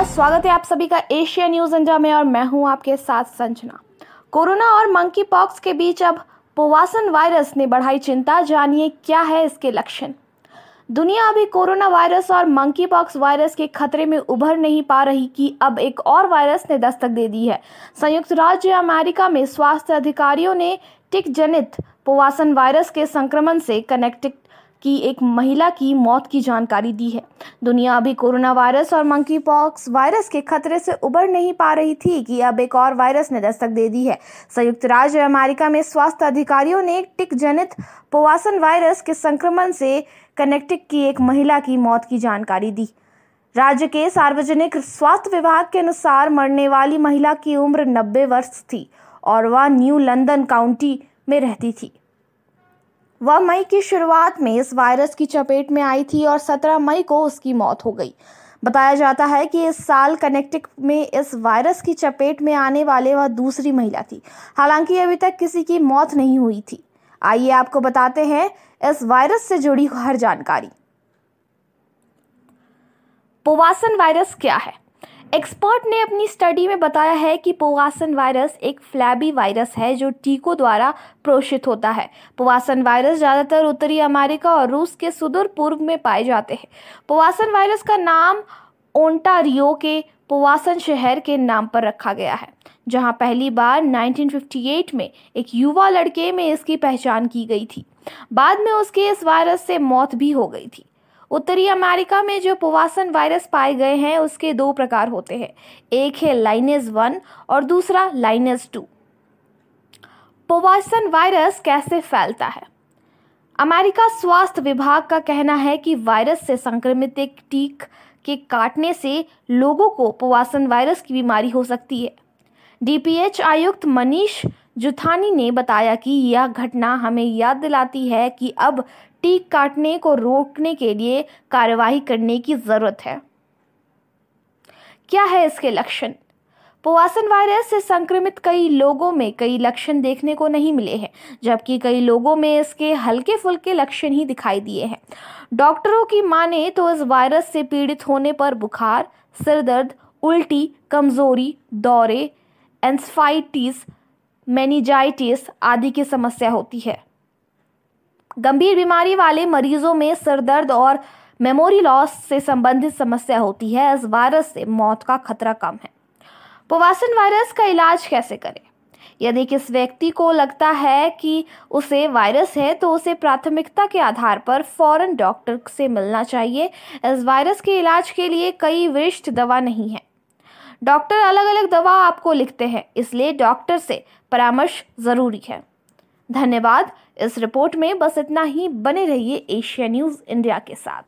नमस्कार स्वागत है आप सभी का एशिया न्यूज इंडिया में और मैं हूं आपके साथ संजना कोरोना और मंकी पॉक्स के बीच अब पोवासन वायरस ने बढ़ाई चिंता जानिए क्या है इसके लक्षण दुनिया अभी कोरोना वायरस और मंकी पॉक्स वायरस के खतरे में उभर नहीं पा रही कि अब एक और वायरस ने दस्तक दे दी है संयुक्त राज्य अमेरिका में स्वास्थ्य अधिकारियों ने टिक जनित पोवासन वायरस के संक्रमण से कनेक्टिक की एक महिला की मौत की जानकारी दी है दुनिया अभी कोरोना वायरस और मंकी पॉक्स वायरस के खतरे से उबर नहीं पा रही थी कि अब एक और वायरस ने दस्तक दे दी है संयुक्त राज्य अमेरिका में स्वास्थ्य अधिकारियों ने टिक जनित पोवासन वायरस के संक्रमण से कनेक्टिक की एक महिला की मौत की जानकारी दी राज्य के सार्वजनिक स्वास्थ्य विभाग के अनुसार मरने वाली महिला की उम्र 90 वर्ष थी और वह न्यू लंदन काउंटी में रहती थी वह मई की शुरुआत में इस वायरस की चपेट में आई थी और 17 मई को उसकी मौत हो गई बताया जाता है कि इस साल कनेक्टिक में इस वायरस की चपेट में आने वाले वह दूसरी महिला थी हालांकि अभी तक किसी की मौत नहीं हुई थी आइए आपको बताते हैं इस वायरस से जुड़ी हर जानकारी पोवासन वायरस क्या है एक्सपर्ट ने अपनी स्टडी में बताया है कि पोवासन वायरस एक फ्लैबी वायरस है जो टीको द्वारा प्रोषित होता है पोवासन वायरस ज़्यादातर उत्तरी अमेरिका और रूस के सुदूर पूर्व में पाए जाते हैं पोवासन वायरस का नाम ओंटारियो के पोवासन शहर के नाम पर रखा गया है जहां पहली बार 1958 में एक युवा लड़के में इसकी पहचान की गई थी बाद में उसके इस वायरस से मौत भी हो गई थी उत्तरी अमेरिका में जो पुवासन वायरस पाए गए हैं उसके दो प्रकार होते हैं एक है लाइनेज वन और दूसरा लाइनेज टू पोवासन वायरस कैसे फैलता है अमेरिका स्वास्थ्य विभाग का कहना है कि वायरस से संक्रमित एक टीक के काटने से लोगों को पोवासन वायरस की बीमारी हो सकती है डीपीएच आयुक्त मनीष जुथानी ने बताया कि यह घटना हमें याद दिलाती है कि अब टीक काटने को रोकने के लिए कार्यवाही करने की ज़रूरत है क्या है इसके लक्षण पोवासन वायरस से संक्रमित कई लोगों में कई लक्षण देखने को नहीं मिले हैं जबकि कई लोगों में इसके हल्के फुल्के लक्षण ही दिखाई दिए हैं डॉक्टरों की माने तो इस वायरस से पीड़ित होने पर बुखार सिरदर्द उल्टी कमजोरी दौरे एंसफाइटिस मैनिजाइटिस आदि की समस्या होती है गंभीर बीमारी वाले मरीजों में सरदर्द और मेमोरी लॉस से संबंधित समस्या होती है इस वायरस से मौत का खतरा कम है पोवासन वायरस का इलाज कैसे करें यदि किस व्यक्ति को लगता है कि उसे वायरस है तो उसे प्राथमिकता के आधार पर फौरन डॉक्टर से मिलना चाहिए इस वायरस के इलाज के लिए कई वरिष्ठ दवा नहीं है डॉक्टर अलग अलग दवा आपको लिखते हैं इसलिए डॉक्टर से परामर्श ज़रूरी है धन्यवाद इस रिपोर्ट में बस इतना ही बने रहिए एशिया न्यूज़ इंडिया के साथ